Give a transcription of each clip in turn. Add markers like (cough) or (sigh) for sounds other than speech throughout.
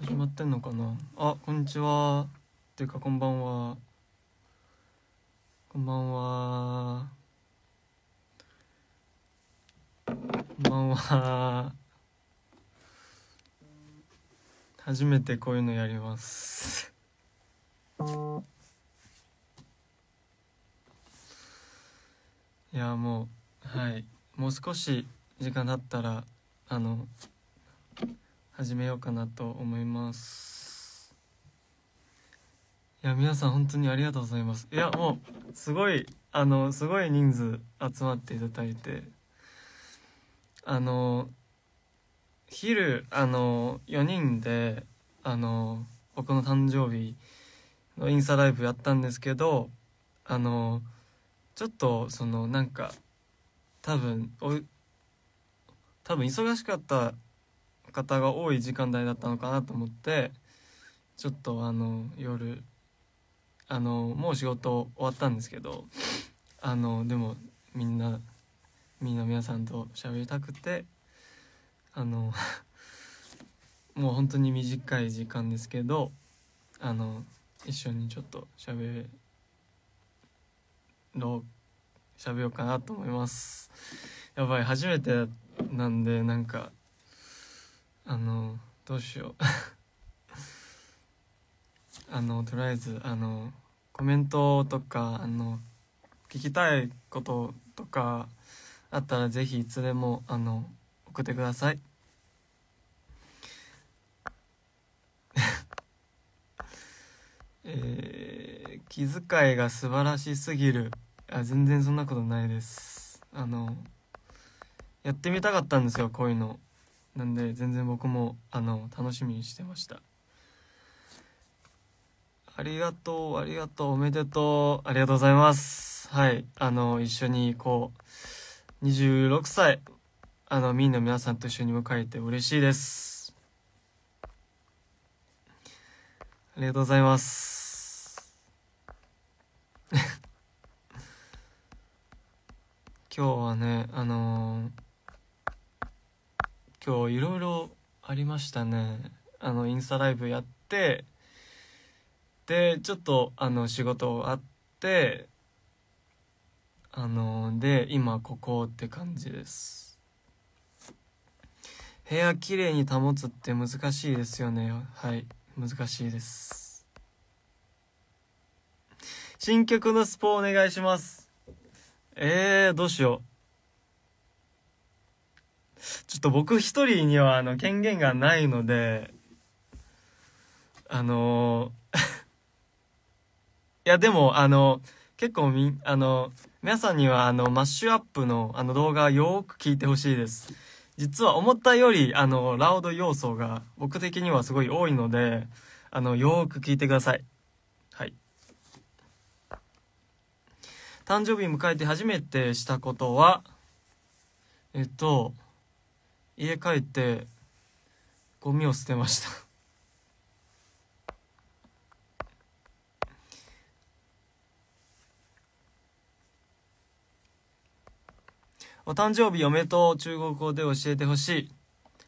始まってんのかなあこんにちはっていうかこんばんはこんばんはこんばんは初めてこういうのやりますいやもうはいもう少し時間だったらあの始めようかなと思いますいや皆さん本当にありがとうございますいやもうすごいあのすごい人数集まっていただいてあの昼あの4人であの僕の誕生日のインスタライブやったんですけどあのちょっとそのなんか多分多分忙しかった方が多い時間帯だったのかなと思ってちょっとあの夜あのもう仕事終わったんですけどあのでもみんなみんな皆さんと喋りたくてあの (laughs) もう本当に短い時間ですけどあの一緒にちょっと喋ろう喋ようかなと思いますやばい初めてなんでなんかあのどうしよう (laughs) あのとりあえずあのコメントとかあの聞きたいこととかあったらぜひいつでもあの送ってください (laughs) えー、気遣いが素晴らしすぎるあ全然そんなことないですあのやってみたかったんですよこういうのなんで全然僕もあの楽しみにしてましたありがとうありがとうおめでとうありがとうございますはいあの一緒にこう26歳あのミーの皆さんと一緒に迎えて嬉しいですありがとうございます (laughs) 今日はねあのー今日いろいろありましたねあのインスタライブやってでちょっとあの仕事あってあので今ここって感じです部屋きれいに保つって難しいですよねはい難しいです新曲のスポお願いしますえー、どうしようちょっと僕一人にはあの権限がないので、あのいやでもあの、結構み、あの、皆さんにはあの、マッシュアップのあの動画よく聞いてほしいです。実は思ったよりあの、ラウド要素が僕的にはすごい多いので、あの、よく聞いてください。はい。誕生日迎えて初めてしたことは、えっと、家帰ってゴミを捨てました (laughs) お誕生日おめでとう中国語で教えてほしい。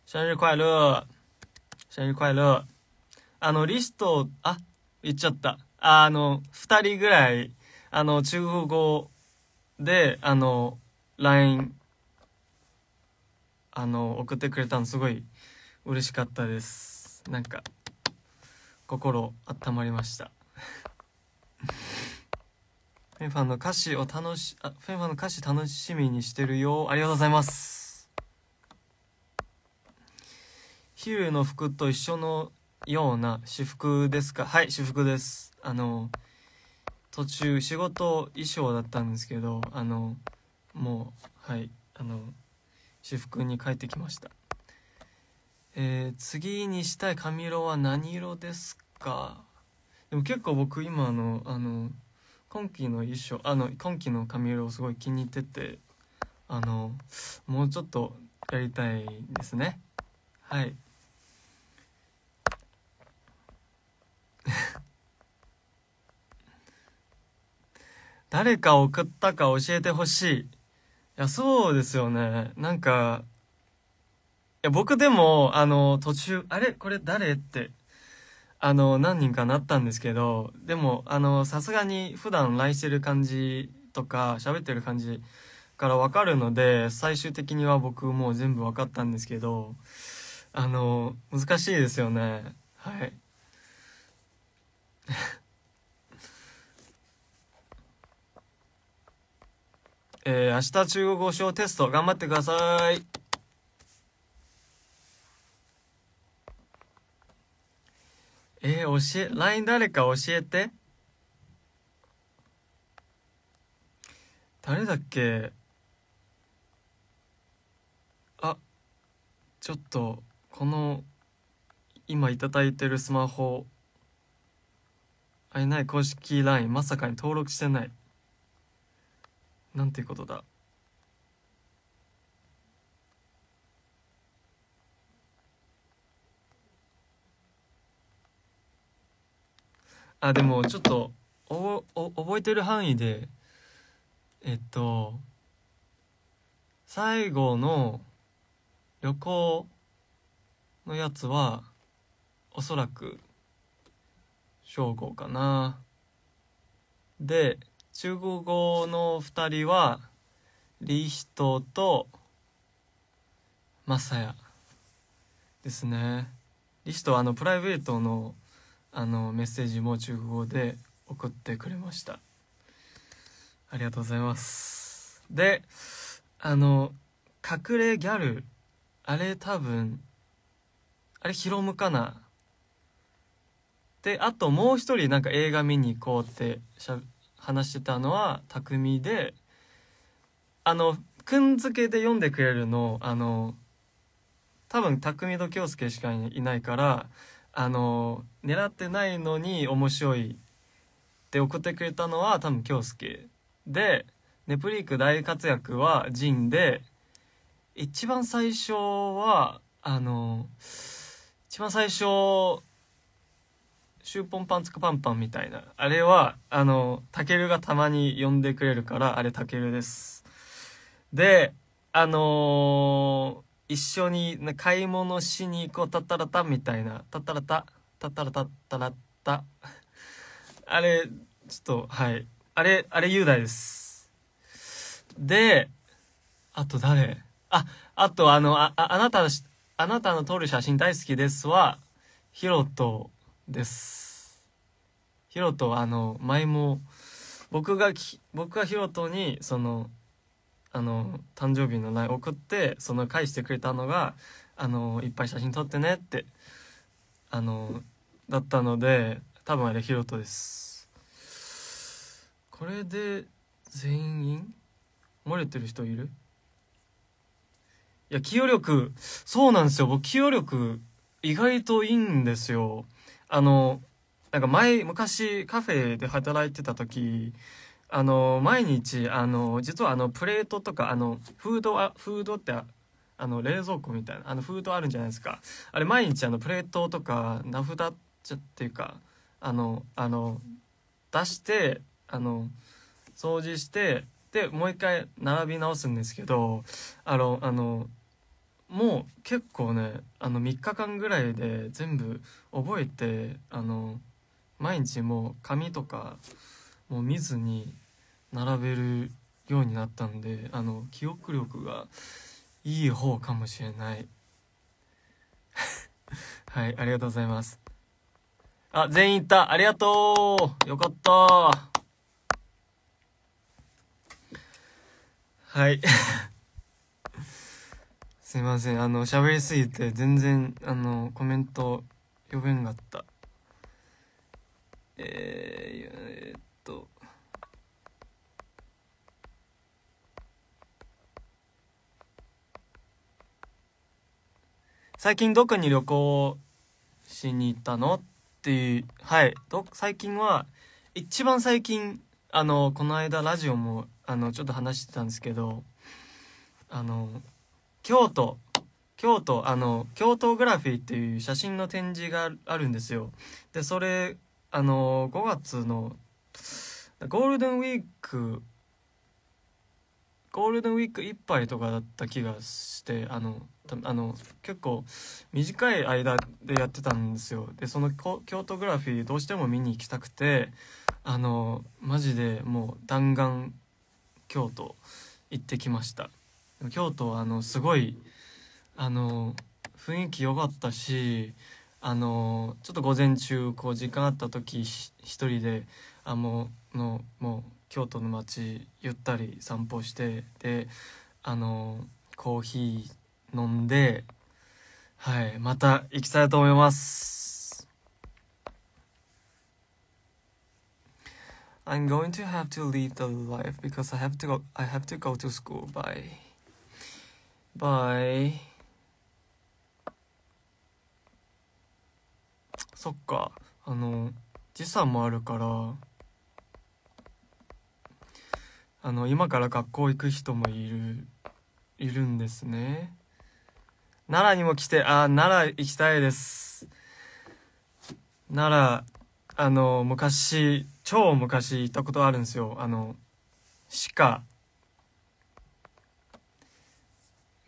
生日快乐。生日快乐。あの、リスト、あ、言っちゃった。あの、二人ぐらい、あの、中国語で、あの、LINE あの送ってくれたのすごい嬉しかったですなんか心温まりました (laughs) フェンファンの歌詞を楽しあフェンファンの歌詞楽しみにしてるよありがとうございますヒルの服と一緒のような私服ですかはい私服ですあの途中仕事衣装だったんですけどあのもうはいあの私服に帰ってきました、えー、次にしたい髪色は何色ですかでも結構僕今のあの今季の衣装あの今季の髪色をすごい気に入っててあのもうちょっとやりたいですねはい (laughs) 誰か送ったか教えてほしいいや、そうですよね。なんか、いや、僕でも、あの、途中、あれこれ誰って、あの、何人かなったんですけど、でも、あの、さすがに普段来してる感じとか、喋ってる感じからわかるので、最終的には僕もう全部わかったんですけど、あの、難しいですよね。はい。えー、明日中国語小テスト頑張ってください。えー、教え、LINE 誰か教えて。誰だっけあ、ちょっと、この、今いただいてるスマホ、あれない公式 LINE、まさかに登録してない。なんてことだあでもちょっとおお覚えてる範囲でえっと最後の旅行のやつはおそらく正午かなで中国語の2人はリヒトとマサヤですねリヒトはあのプライベートのあのメッセージも中国語で送ってくれましたありがとうございますであの隠れギャルあれ多分あれヒロムかなであともう一人なんか映画見に行こうってしゃ話してたのは匠であのくんづけで読んでくれるのあの多分匠と京介しかいないからあの狙ってないのに面白いって送ってくれたのは多分京介でネプリーク大活躍はジンで一番最初はあの一番最初シューポンパンツクパンパンみたいな。あれは、あの、タケルがたまに呼んでくれるから、あれタケルです。で、あのー、一緒に買い物しに行こう、たったらたみたいな。たったらた、たったらたったた。(laughs) あれ、ちょっと、はい。あれ、あれ雄大です。で、あと誰あ、あとあの、あ、あなたの、あなたの撮る写真大好きですは、ヒロと、ですヒロトはあの前も僕がき僕がヒロトにそのあの誕生日の l i 送ってその返してくれたのがあのいっぱい写真撮ってねってあのだったので多分あれヒロトですこれで全員漏れてる人いるいや、記憶力、そうなんですよ。僕、記憶力、意外といいんですよ。あの、なんか前、昔カフェで働いてた時、あの、毎日、あの、実はあの、プレートとか、あの、フードは、フードって、あの、冷蔵庫みたいな、あの、フードあるんじゃないですか。あれ、毎日あの、プレートとか、名札っていうか、あの、あの、出して、あの、掃除して、で、もう一回並び直すんですけど、あの、あの、もう結構ねあの3日間ぐらいで全部覚えてあの毎日もう紙とかもう見ずに並べるようになったんであの記憶力がいい方かもしれない (laughs) はいありがとうございますあ全員いったありがとうよかったはいすいませんあの喋りすぎて全然あのコメント呼べんかったえー、えー、っと最近どこに旅行しに行ったのっていうはい最近は一番最近あのこの間ラジオもあのちょっと話してたんですけどあの京都京都あの京都グラフィーっていう写真の展示があるんですよでそれあの5月のゴールデンウィークゴールデンウィークいっぱいとかだった気がしてあのあの結構短い間でやってたんですよでその京都グラフィーどうしても見に行きたくてあのマジでもう弾丸京都行ってきました京都あのすごいあの雰囲気良かったしあのちょっと午前中こう時間あった時一人であののもう京都の街ゆったり散歩してであのコーヒー飲んではいまた行きたいと思います。I'm going to have to leave the life because I have to go, I have to go to school. Bye. バイそっかあの時差もあるからあの今から学校行く人もいるいるんですね奈良にも来てあ奈良行きたいです奈良あの昔超昔行ったことあるんですよあの鹿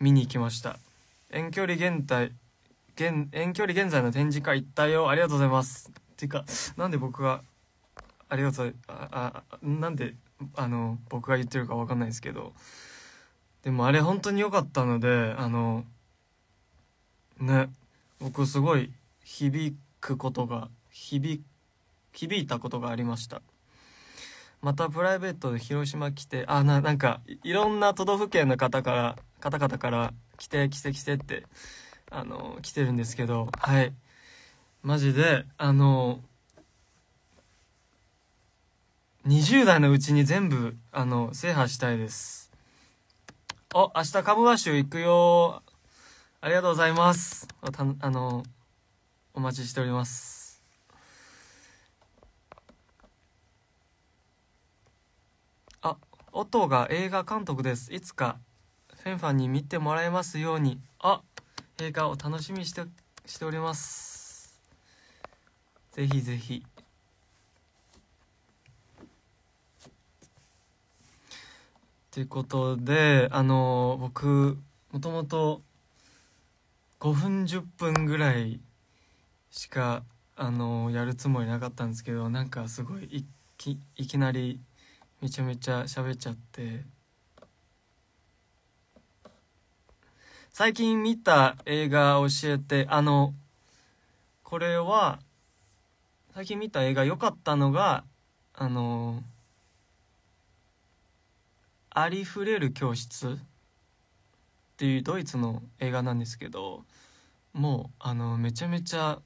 見に行きました遠距離現代現遠距離現在の展示会行ったありがとうございますっていうかなんで僕がありがとうああなんであの僕が言ってるか分かんないですけどでもあれ本当に良かったのであのね僕すごい響くことが響響いたことがありましたまたプライベートで広島来てあななんかいろんな都道府県の方から方々から来て来て来てってあの来てるんですけどはいマジであの20代のうちに全部あの制覇したいですあ明日カブワッシュ行くよありがとうございますあのお待ちしておりますあ音が映画監督です。いつかフェンファンに見てもらえますようにあ陛下を楽しみしてしておりますぜひぜひということであの僕もともと5分10分ぐらいしかあのやるつもりなかったんですけどなんかすごいいきいきなりめちゃめちゃ喋っちゃって。最近見た映画教えて、あの、これは、最近見た映画良かったのが、あの、ありふれる教室っていうドイツの映画なんですけど、もう、あの、めちゃめちゃ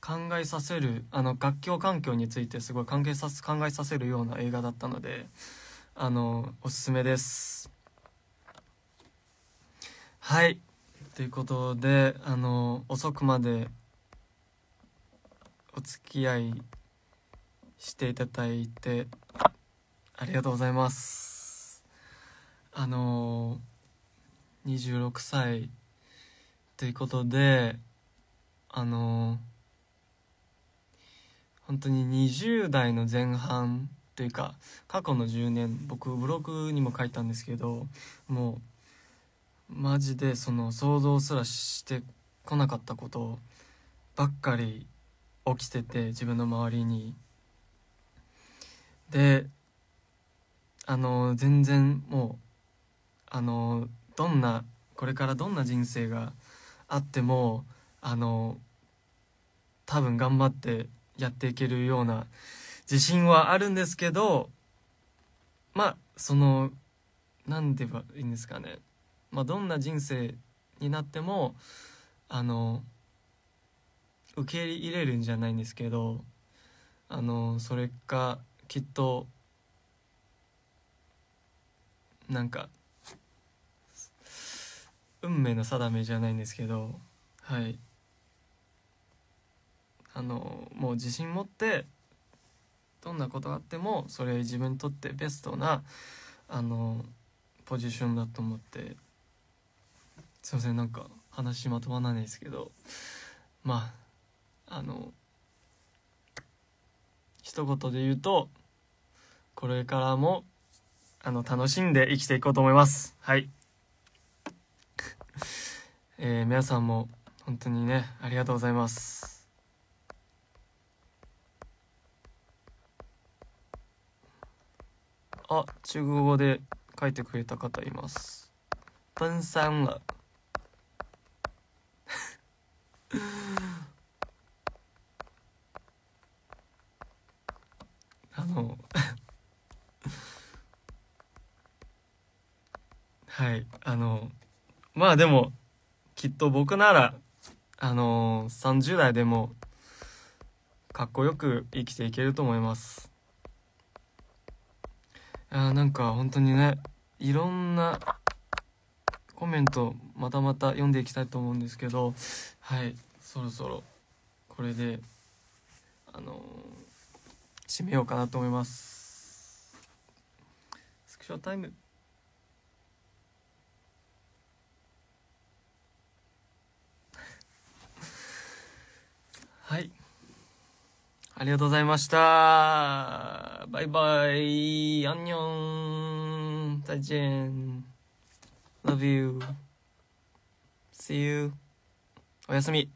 考えさせるあの学教環境についてすごい考えさせるような映画だったのであのおすすめです。はいということであの遅くまでお付き合いしていただいてありがとうございますあの26歳ということであの本当に20代の前半というか過去の10年僕ブログにも書いたんですけどもうマジでその想像すらしてこなかったことばっかり起きてて自分の周りにであの全然もうあのどんなこれからどんな人生があってもあの多分頑張ってやっていけるような自信はあるんですけどまあその何て言えばいいんですかねまあ、どんな人生になってもあの受け入れるんじゃないんですけどあのそれがきっとなんか運命の定めじゃないんですけどはいあのもう自信持ってどんなことがあってもそれ自分にとってベストなあのポジションだと思ってすいませんなんか話まとまらないですけどまああの一言で言うとこれからもあの楽しんで生きていこうと思いますはい、(laughs) えー、皆さんも本当にねありがとうございますあ中国語で書いてくれた方います分散了あの (laughs) はいあのまあでもきっと僕ならあの30代でもかっこよく生きていけると思いますあなんか本当にねいろんなメントまたまた読んでいきたいと思うんですけどはいそろそろこれであのー、締めようかなと思いますスクショタイムはいありがとうございましたバイバイアンニョン再见 Love you. See you. おやすみ。